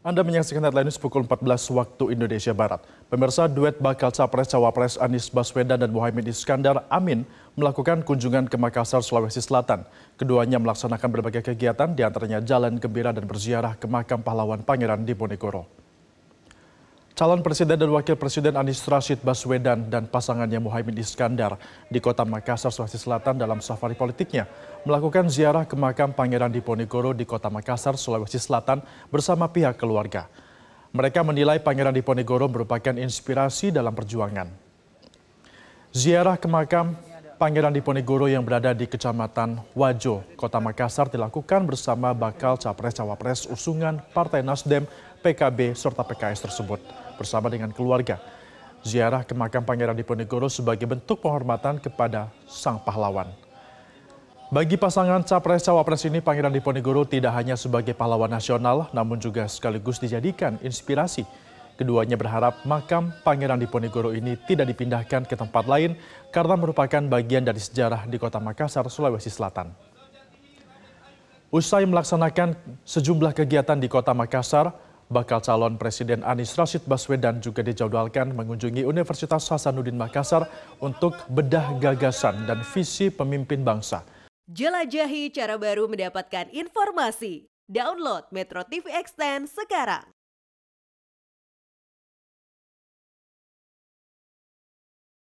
Anda menyaksikan headline news pukul 14 waktu Indonesia Barat. Pemirsa duet bakal capres-cawapres Anies Baswedan dan Mohaimin Iskandar Amin melakukan kunjungan ke Makassar, Sulawesi Selatan. Keduanya melaksanakan berbagai kegiatan diantaranya jalan gembira dan berziarah ke makam pahlawan pangeran Diponegoro. Calon Presiden dan Wakil Presiden Anies Rashid Baswedan dan pasangannya Mohaimin Iskandar di kota Makassar, Sulawesi Selatan dalam safari politiknya melakukan ziarah ke makam Pangeran Diponegoro di kota Makassar, Sulawesi Selatan bersama pihak keluarga. Mereka menilai Pangeran Diponegoro merupakan inspirasi dalam perjuangan. Ziarah ke makam Pangeran Diponegoro yang berada di Kecamatan Wajo, Kota Makassar dilakukan bersama bakal capres-cawapres usungan Partai Nasdem, PKB, serta PKS tersebut bersama dengan keluarga. Ziarah ke makam Pangeran Diponegoro sebagai bentuk penghormatan kepada sang pahlawan. Bagi pasangan capres-cawapres ini, Pangeran Diponegoro tidak hanya sebagai pahlawan nasional, namun juga sekaligus dijadikan inspirasi Keduanya berharap makam Pangeran Diponegoro ini tidak dipindahkan ke tempat lain karena merupakan bagian dari sejarah di kota Makassar, Sulawesi Selatan. Usai melaksanakan sejumlah kegiatan di kota Makassar, bakal calon Presiden Anies Rashid Baswedan juga dijadwalkan mengunjungi Universitas Hasanuddin Makassar untuk bedah gagasan dan visi pemimpin bangsa. Jelajahi cara baru mendapatkan informasi. Download Metro TV Extend sekarang.